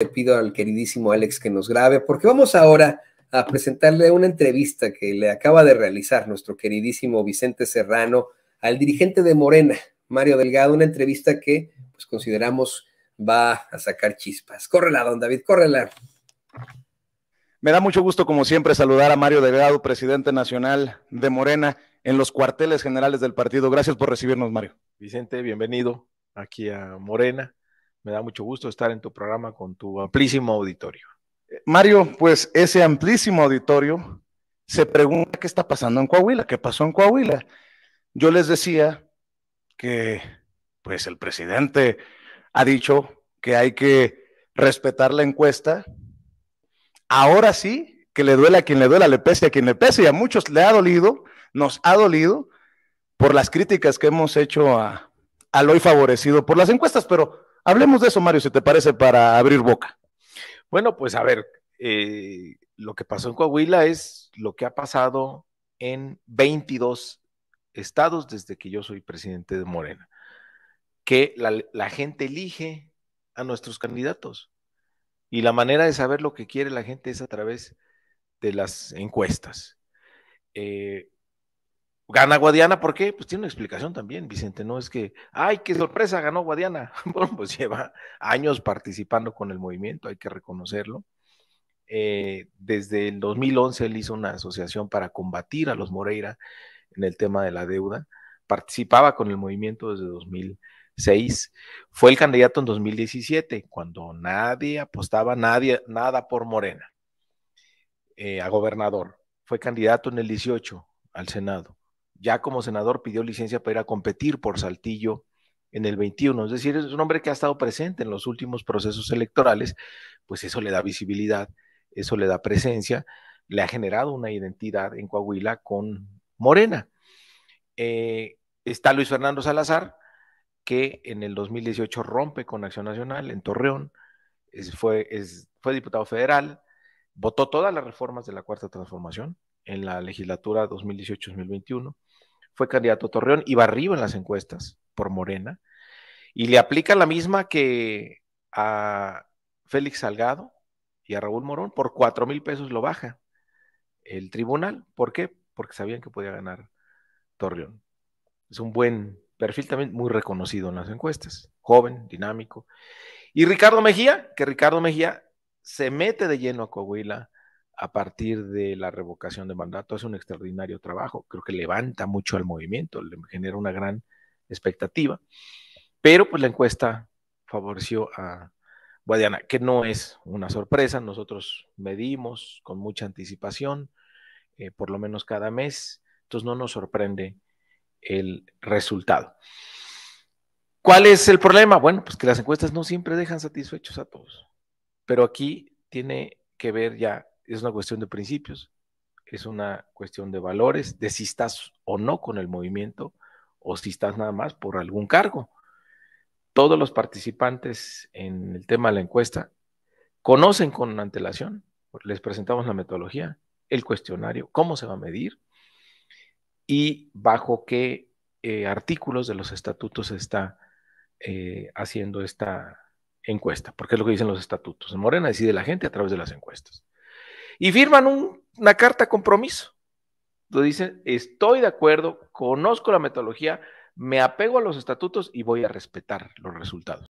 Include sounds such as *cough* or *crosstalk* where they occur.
le pido al queridísimo Alex que nos grabe, porque vamos ahora a presentarle una entrevista que le acaba de realizar nuestro queridísimo Vicente Serrano al dirigente de Morena, Mario Delgado, una entrevista que pues consideramos va a sacar chispas. Córrela, don David, córrela. Me da mucho gusto, como siempre, saludar a Mario Delgado, presidente nacional de Morena, en los cuarteles generales del partido. Gracias por recibirnos, Mario. Vicente, bienvenido aquí a Morena me da mucho gusto estar en tu programa con tu amplísimo auditorio. Eh, Mario, pues ese amplísimo auditorio se pregunta qué está pasando en Coahuila, qué pasó en Coahuila. Yo les decía que pues el presidente ha dicho que hay que respetar la encuesta. Ahora sí, que le duele a quien le duela, le pese a quien le pese, y a muchos le ha dolido, nos ha dolido por las críticas que hemos hecho a, al hoy favorecido por las encuestas, pero Hablemos de eso, Mario, si te parece, para abrir boca. Bueno, pues a ver, eh, lo que pasó en Coahuila es lo que ha pasado en 22 estados desde que yo soy presidente de Morena, que la, gente elige a nuestros candidatos. Y la manera de saber lo que quiere la gente es a través de las encuestas. Eh, Gana Guadiana, ¿por qué? Pues tiene una explicación también, Vicente, no es que, ay, qué sorpresa, ganó Guadiana. *laughs* Bueno, pues lleva años participando con el movimiento, hay que reconocerlo. Eh, desde el 2011 él hizo una asociación para combatir a los Moreira en el tema de la deuda, participaba con el movimiento desde 2006, fue el candidato en 2017, cuando nadie apostaba nadie, nada por Morena, eh, a gobernador, fue candidato en el 18 al Senado ya como senador pidió licencia para ir a competir por Saltillo en el 21. Es decir, es un hombre que ha estado presente en los últimos procesos electorales, pues eso le da visibilidad, eso le da presencia, le ha generado una identidad en Coahuila con Morena. Eh, está Luis Fernando Salazar, que en el 2018 rompe con Acción Nacional en Torreón, fue diputado federal, votó todas las reformas de la Cuarta Transformación, en la legislatura 2018-2021. Fue candidato a Torreón y va arriba en las encuestas por Morena. Y le aplica la misma que a Félix Salgado y a Raúl Morón. Por cuatro mil pesos lo baja el tribunal. ¿Por qué? Porque sabían que podía ganar Torreón. Es un buen perfil también muy reconocido en las encuestas. Joven, dinámico. Y Ricardo Mejía, que Ricardo Mejía se mete de lleno a Coahuila a partir de la revocación de mandato, hace un extraordinario trabajo. Creo que levanta mucho al movimiento, le genera una gran expectativa. Pero pues la encuesta favoreció a Guadiana, que no es una sorpresa. Nosotros medimos con mucha anticipación, eh, por lo menos cada mes. Entonces no nos sorprende el resultado. ¿Cuál es el problema? Bueno, pues que las encuestas no siempre dejan satisfechos a todos. Pero aquí tiene que ver ya es una cuestión de principios, es una cuestión de valores, de si estás o no con el movimiento o si estás nada más por algún cargo. Todos los participantes en el tema de la encuesta conocen con antelación, pues, les presentamos la metodología, el cuestionario, cómo se va a medir y bajo qué eh, artículos de los estatutos se está eh, haciendo esta encuesta, porque es lo que dicen los estatutos. En Morena decide la gente a través de las encuestas y firman una carta compromiso. Lo dicen, estoy de acuerdo, conozco la metodología, me apego a los estatutos y voy a respetar los resultados.